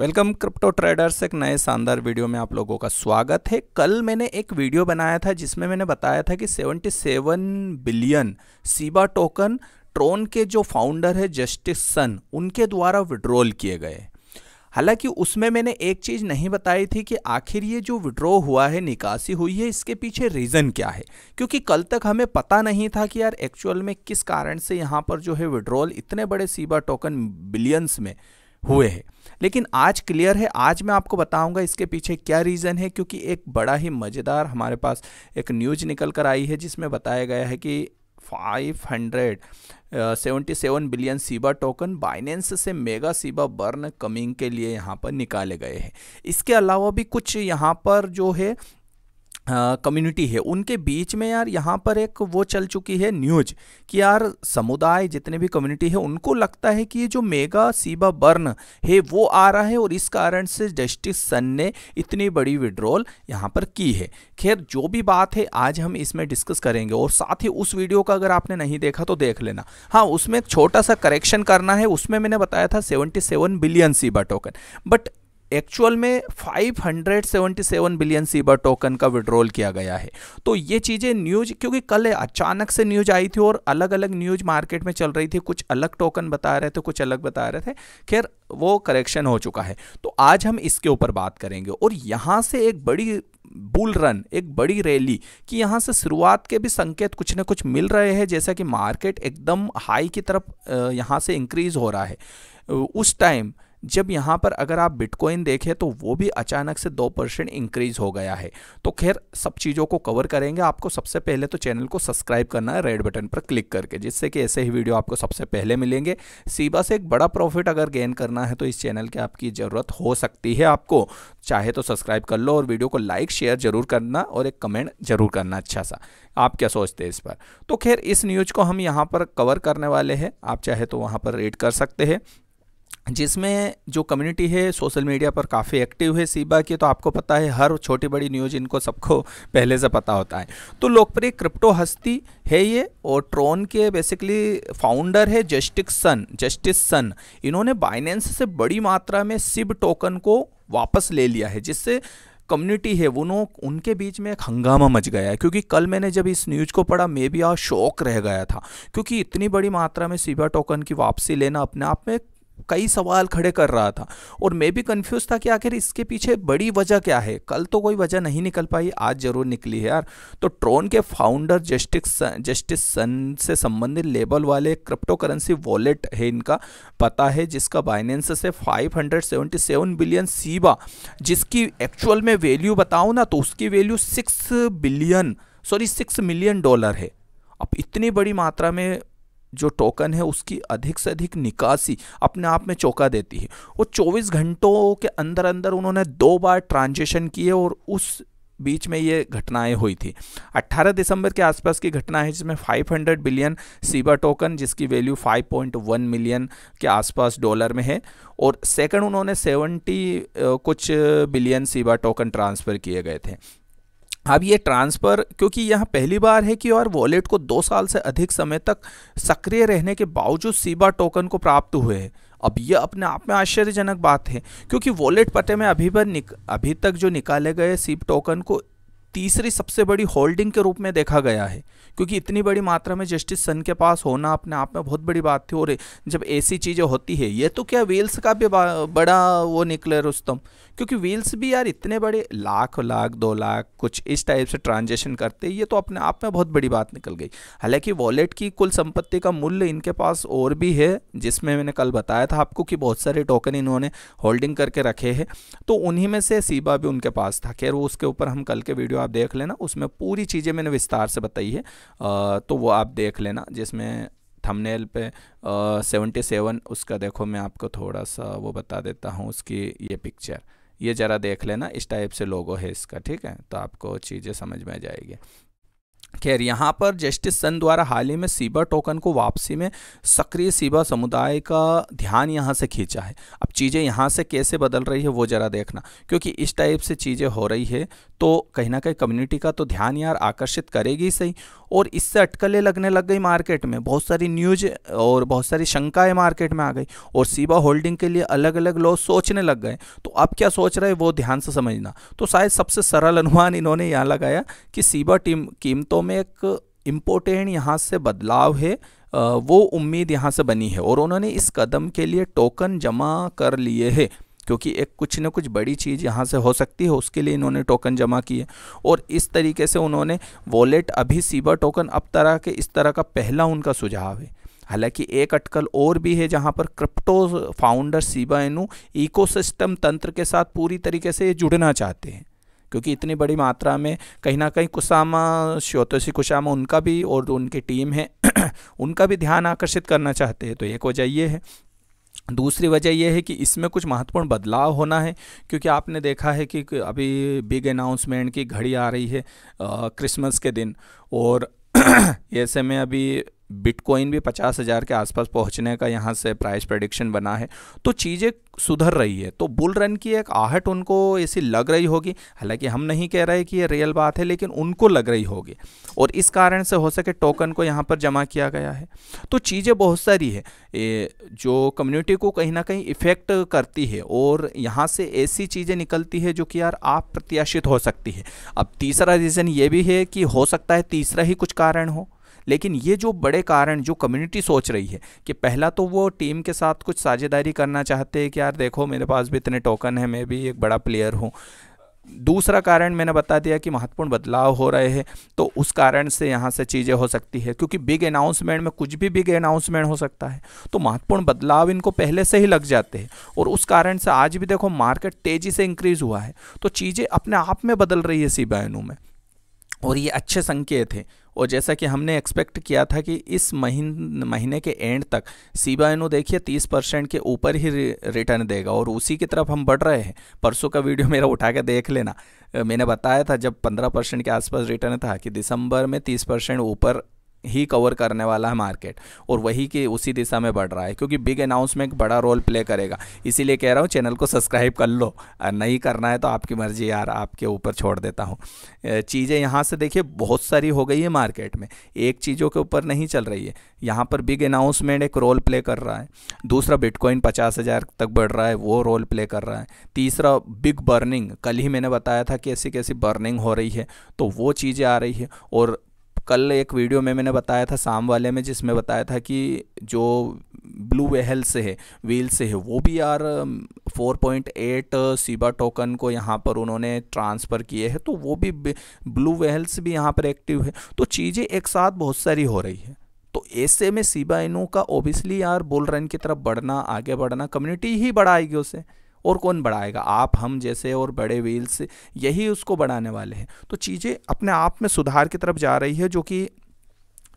welcome crypto traders एक नए शानदार वीडियो में आप लोगों का स्वागत है कल मैंने एक वीडियो बनाया था जिसमें मैंने बताया था कि 77 बिलियन सीबा टोकन ट्रोन के जो फाउंडर है जस्टिस सन उनके द्वारा विड्रॉल किए गए हालांकि उसमें मैंने एक चीज़ नहीं बताई थी कि आखिर ये जो विड्रॉ हुआ है निकासी हुई है इसके पीछे रीज़न क्या है क्योंकि कल तक हमें पता नहीं था कि यार एक्चुअल में किस कारण से यहाँ पर जो है विड्रॉल इतने बड़े सीबा टोकन बिलियंस में हुए हैं लेकिन आज क्लियर है आज मैं आपको बताऊंगा इसके पीछे क्या रीज़न है क्योंकि एक बड़ा ही मज़ेदार हमारे पास एक न्यूज निकल कर आई है जिसमें बताया गया है कि 577 बिलियन सीबा टोकन बाइनेंस से मेगा सीबा बर्न कमिंग के लिए यहाँ पर निकाले गए हैं इसके अलावा भी कुछ यहाँ पर जो है कम्युनिटी है उनके बीच में यार यहाँ पर एक वो चल चुकी है न्यूज कि यार समुदाय जितने भी कम्युनिटी है उनको लगता है कि ये जो मेगा सीबा बर्न है वो आ रहा है और इस कारण से जस्टिस सन ने इतनी बड़ी विड्रॉल यहाँ पर की है खैर जो भी बात है आज हम इसमें डिस्कस करेंगे और साथ ही उस वीडियो का अगर आपने नहीं देखा तो देख लेना हाँ उसमें एक छोटा सा करेक्शन करना है उसमें मैंने बताया था seventy billion Shiba token but actual में 577 बिलियन सीबर टोकन का विड्रॉल किया गया है तो ये चीज़ें न्यूज क्योंकि कल अचानक से न्यूज आई थी और अलग अलग न्यूज मार्केट में चल रही थी कुछ अलग टोकन बता रहे थे कुछ अलग बता रहे थे खैर वो करेक्शन हो चुका है तो आज हम इसके ऊपर बात करेंगे और यहाँ से एक बड़ी बुल रन एक बड़ी रैली कि यहाँ से शुरुआत के भी संकेत कुछ ना कुछ मिल रहे हैं जैसा कि मार्केट एकदम हाई की तरफ यहाँ से इंक्रीज हो रहा है उस टाइम जब यहाँ पर अगर आप बिटकॉइन देखें तो वो भी अचानक से दो परसेंट इंक्रीज हो गया है तो खैर सब चीज़ों को कवर करेंगे आपको सबसे पहले तो चैनल को सब्सक्राइब करना है रेड बटन पर क्लिक करके जिससे कि ऐसे ही वीडियो आपको सबसे पहले मिलेंगे सीबा से एक बड़ा प्रॉफिट अगर गेन करना है तो इस चैनल की आपकी ज़रूरत हो सकती है आपको चाहे तो सब्सक्राइब कर लो और वीडियो को लाइक शेयर जरूर करना और एक कमेंट जरूर करना अच्छा सा आप क्या सोचते हैं इस पर तो खैर इस न्यूज़ को हम यहाँ पर कवर करने वाले हैं आप चाहे तो वहाँ पर रेड कर सकते हैं जिसमें जो कम्युनिटी है सोशल मीडिया पर काफ़ी एक्टिव है सीबा की तो आपको पता है हर छोटी बड़ी न्यूज़ इनको सबको पहले से पता होता है तो लोकप्रिय क्रिप्टो हस्ती है ये और ट्रोन के बेसिकली फाउंडर है जस्टिक सन जस्टिस सन इन्होंने बाइनेंस से बड़ी मात्रा में सिब टोकन को वापस ले लिया है जिससे कम्युनिटी है वो उनके बीच में एक हंगामा मच गया है क्योंकि कल मैंने जब इस न्यूज़ को पढ़ा मे भी आज शौक रह गया था क्योंकि इतनी बड़ी मात्रा में सीबा टोकन की वापसी लेना अपने आप में कई सवाल खड़े कर रहा था और मैं भी कंफ्यूज था कि आखिर इसके पीछे बड़ी वजह क्या है कल तो कोई वजह नहीं निकल पाई आज ज़रूर निकली है यार तो ट्रोन के फाउंडर जस्टिस जस्टिस सन से संबंधित लेबल वाले क्रिप्टो करेंसी वॉलेट है इनका पता है जिसका बाइनेंस से 577 बिलियन सीबा जिसकी एक्चुअल में वैल्यू बताऊँ ना तो उसकी value six billion sorry six million dollar है अब इतनी बड़ी मात्रा में जो टोकन है उसकी अधिक से अधिक निकासी अपने आप में चौका देती है वो 24 घंटों के अंदर अंदर उन्होंने दो बार ट्रांजेक्शन किए और उस बीच में ये घटनाएं हुई थी 18 दिसंबर के आसपास की घटना है जिसमें 500 बिलियन सीबा टोकन जिसकी वैल्यू 5.1 मिलियन के आसपास डॉलर में है और सेकंड उन्होंने 70 कुछ बिलियन सीबा टोकन ट्रांसफ़र किए गए थे अब ये ट्रांसफ़र क्योंकि यह पहली बार है कि और वॉलेट को दो साल से अधिक समय तक सक्रिय रहने के बावजूद सीबा टोकन को प्राप्त हुए है अब यह अपने आप में आश्चर्यजनक बात है क्योंकि वॉलेट पते में अभी पर अभी तक जो निकाले गए सीप टोकन को तीसरी सबसे बड़ी होल्डिंग के रूप में देखा गया है क्योंकि इतनी बड़ी मात्रा में जस्टिस सन के पास होना अपने आप में बहुत बड़ी बात थी और जब ऐसी चीज़ें होती है ये तो क्या व्हील्स का भी बड़ा वो निकले रुस्तम क्योंकि व्हील्स भी यार इतने बड़े लाख लाख दो लाख कुछ इस टाइप से ट्रांजेक्शन करते ये तो अपने आप में बहुत बड़ी बात निकल गई हालांकि वॉलेट की कुल संपत्ति का मूल्य इनके पास और भी है जिसमें मैंने कल बताया था आपको कि बहुत सारे टोकन इन्होंने होल्डिंग करके रखे हैं तो उन्हीं में से सीबा भी उनके पास था खैर वो उसके ऊपर हम कल के वीडियो आप देख लेना उसमें पूरी चीज़ें मैंने विस्तार से बताई है तो वो आप देख लेना जिसमें थंबनेल पे सेवेंटी सेवन उसका देखो मैं आपको थोड़ा सा वो बता देता हूँ उसकी ये पिक्चर ये ज़रा देख लेना इस टाइप से लोगो है इसका ठीक है तो आपको चीज़ें समझ में आ जाएगी खैर यहाँ पर जस्टिस सन द्वारा हाल ही में सीबा टोकन को वापसी में सक्रिय सीबा समुदाय का ध्यान यहाँ से खींचा है अब चीज़ें यहाँ से कैसे बदल रही है वो ज़रा देखना क्योंकि इस टाइप से चीज़ें हो रही है तो कहीं ना कहीं कम्युनिटी का तो ध्यान यार आकर्षित करेगी सही और इससे अटकलें लगने लग गई मार्केट में बहुत सारी न्यूज और बहुत सारी शंकाएँ मार्केट में आ गई और सीबा होल्डिंग के लिए अलग अलग लोग सोचने लग गए तो अब क्या सोच रहे वो ध्यान से समझना तो शायद सबसे सरल अनुमान इन्होंने यहाँ लगाया कि सीबा टीम कीमतों वास्तव में एक इम्पोर्टेंट यहाँ से बदलाव है वो उम्मीद यहाँ से बनी है और उन्होंने इस कदम के लिए टोकन जमा कर लिए है क्योंकि एक कुछ ना कुछ बड़ी चीज़ यहाँ से हो सकती है उसके लिए इन्होंने टोकन जमा किए और इस तरीके से उन्होंने वॉलेट अभी सीबा टोकन अब तरह के इस तरह का पहला उनका सुझाव है हालांकि एक अटकल और भी है जहां पर crypto founder Shiba Inu ecosystem तंत्र के साथ पूरी तरीके से जुड़ना चाहते हैं क्योंकि इतनी बड़ी मात्रा में कहीं ना कहीं कुसामा श्योतोशी कुसामा उनका भी और उनकी टीम है उनका भी ध्यान आकर्षित करना चाहते हैं तो एक वजह ये है दूसरी वजह यह है कि इसमें कुछ महत्वपूर्ण बदलाव होना है क्योंकि आपने देखा है कि अभी बिग अनाउंसमेंट की घड़ी आ रही है क्रिसमस के दिन और ऐसे में अभी बिटकॉइन भी पचास हज़ार के आसपास पहुंचने का यहाँ से प्राइस प्रडिक्शन बना है तो चीज़ें सुधर रही है तो बुल रन की एक आहट उनको ऐसी लग रही होगी हालांकि हम नहीं कह रहे कि ये रियल बात है लेकिन उनको लग रही होगी और इस कारण से हो सके टोकन को यहाँ पर जमा किया गया है तो चीज़ें बहुत सारी है ए, जो कम्युनिटी को कहीं ना कहीं इफ़ेक्ट करती है और यहाँ से ऐसी चीज़ें निकलती है जो कि यार आप प्रत्याशित हो सकती है अब तीसरा रीज़न ये भी है कि हो सकता है तीसरा ही कुछ कारण हो लेकिन ये जो बड़े कारण जो कम्युनिटी सोच रही है कि पहला तो वो टीम के साथ कुछ साझेदारी करना चाहते हैं कि यार देखो मेरे पास भी इतने टोकन है मैं भी एक बड़ा प्लेयर हूँ दूसरा कारण मैंने बता दिया कि महत्वपूर्ण बदलाव हो रहे हैं तो उस कारण से यहाँ से चीज़ें हो सकती है क्योंकि बिग अनाउंसमेंट में कुछ भी बिग अनाउंसमेंट हो सकता है तो महत्वपूर्ण बदलाव इनको पहले से ही लग जाते हैं और उस कारण से आज भी देखो मार्केट तेज़ी से इंक्रीज़ हुआ है तो चीज़ें अपने आप में बदल रही है सी में और ये अच्छे संकेत हैं और जैसा कि हमने एक्सपेक्ट किया था कि इस महीन महीने के एंड तक सीबा इनो देखिए तीस परसेंट के ऊपर ही रिटर्न देगा और उसी की तरफ हम बढ़ रहे हैं परसों का वीडियो मेरा उठा के देख लेना मैंने बताया था जब पंद्रह परसेंट के आसपास रिटर्न था कि दिसंबर में तीस परसेंट ऊपर ही कवर करने वाला है मार्केट और वही के उसी दिशा में बढ़ रहा है क्योंकि बिग अनाउंसमेंट बड़ा रोल प्ले करेगा इसीलिए कह रहा हूँ चैनल को सब्सक्राइब कर लो नहीं करना है तो आपकी मर्ज़ी यार आपके ऊपर छोड़ देता हूँ चीज़ें यहाँ से देखिए बहुत सारी हो गई है मार्केट में एक चीज़ों के ऊपर नहीं चल रही है यहाँ पर बिग अनाउंसमेंट एक रोल प्ले कर रहा है दूसरा बिटकॉइन पचास हज़ार तक बढ़ रहा है वो रोल प्ले कर रहा है तीसरा बिग बर्निंग कल ही मैंने बताया था कि ऐसी कैसी बर्निंग हो रही है तो वो चीज़ें आ रही है और कल एक वीडियो में मैंने बताया था शाम वाले में जिसमें बताया था कि जो ब्लू वेहल से है व्हील से है वो भी यार 4.8 सीबा टोकन को यहाँ पर उन्होंने ट्रांसफ़र किए हैं तो वो भी ब्लू वहल्स भी यहाँ पर एक्टिव है तो चीज़ें एक साथ बहुत सारी हो रही है तो ऐसे में सीबा इनू का ओबियसली यार बुल रन की तरफ बढ़ना आगे बढ़ना कम्युनिटी ही बढ़ाएगी उसे और कौन बढ़ाएगा आप हम जैसे और बड़े व्हील्स यही उसको बढ़ाने वाले हैं तो चीज़ें अपने आप में सुधार की तरफ जा रही है जो कि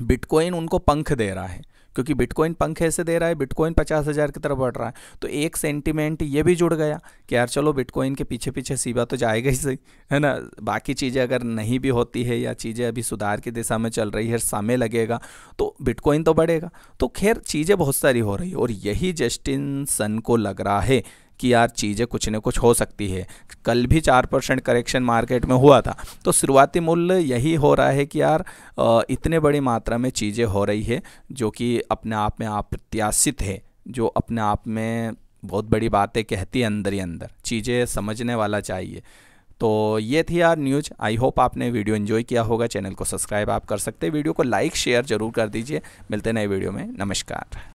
बिटकॉइन उनको पंख दे रहा है क्योंकि बिटकॉइन पंख ऐसे दे रहा है बिटकॉइन पचास हज़ार की तरफ बढ़ रहा है तो एक सेंटिमेंट ये भी जुड़ गया कि यार चलो बिटकॉइन के पीछे पीछे सीबा तो जाएगा ही सही है ना बाकी चीज़ें अगर नहीं भी होती है या चीज़ें अभी सुधार की दिशा में चल रही है समय लगेगा तो बिटकॉइन तो बढ़ेगा तो खैर चीज़ें बहुत सारी हो रही है और यही जस्टिन सन को लग रहा है कि यार चीज़ें कुछ ना कुछ हो सकती है कल भी चार परसेंट करेक्शन मार्केट में हुआ था तो शुरुआती मूल्य यही हो रहा है कि यार इतने बड़ी मात्रा में चीज़ें हो रही है जो कि अपने आप में अप्रत्याशित है जो अपने आप में बहुत बड़ी बातें कहती हैं अंदर ही अंदर चीज़ें समझने वाला चाहिए तो ये थी यार न्यूज आई होप आपने वीडियो एंजॉय किया होगा चैनल को सब्सक्राइब आप कर सकते हैं वीडियो को लाइक शेयर जरूर कर दीजिए मिलते नए वीडियो में नमस्कार